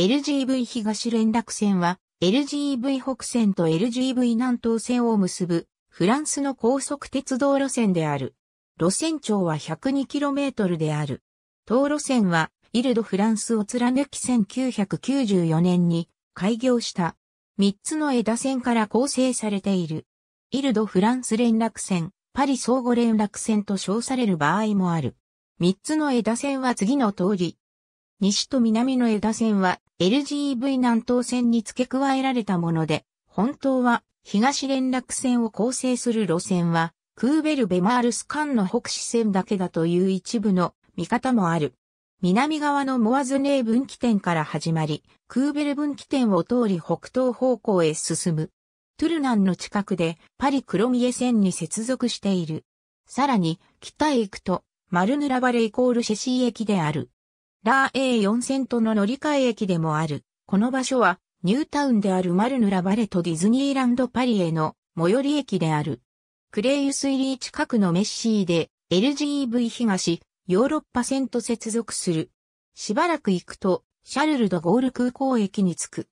LGV 東連絡線は、LGV 北線と LGV 南東線を結ぶ、フランスの高速鉄道路線である。路線長は 102km である。当路線は、イルド・フランスを貫き1994年に開業した。3つの枝線から構成されている。イルド・フランス連絡線、パリ相互連絡線と称される場合もある。3つの枝線は次の通り、西と南の枝線は LGV 南東線に付け加えられたもので、本当は東連絡線を構成する路線は、クーベルベマールス間の北支線だけだという一部の見方もある。南側のモアズネー分岐点から始まり、クーベル分岐点を通り北東方向へ進む。トゥルナンの近くでパリ・クロミエ線に接続している。さらに、北へ行くと、マルヌラバレイコールシェシー駅である。ラー A4 線との乗り換え駅でもある。この場所は、ニュータウンであるマルヌラバレとディズニーランドパリへの最寄り駅である。クレイユスイリー近くのメッシーで LGV 東ヨーロッパ線と接続する。しばらく行くとシャルルドゴール空港駅に着く。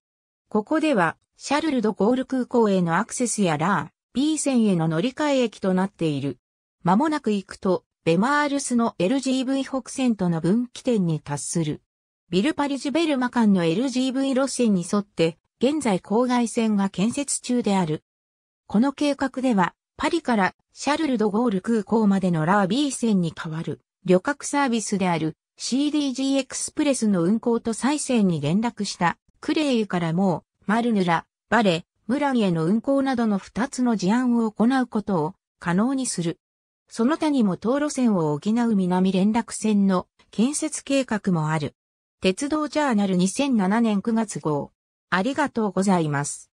ここではシャルルドゴール空港へのアクセスやラー B 線への乗り換え駅となっている。間もなく行くとベマールスの LGV 北線との分岐点に達する。ビルパリジュベルマ間の LGV 路線に沿って、現在郊外線が建設中である。この計画では、パリからシャルル・ド・ゴール空港までのラーー線に代わる旅客サービスである CDG エクスプレスの運行と再生に連絡したクレイユからもうマルヌラ、バレ、ムランへの運行などの2つの事案を行うことを可能にする。その他にも東路線を補う南連絡線の建設計画もある。鉄道ジャーナル2007年9月号。ありがとうございます。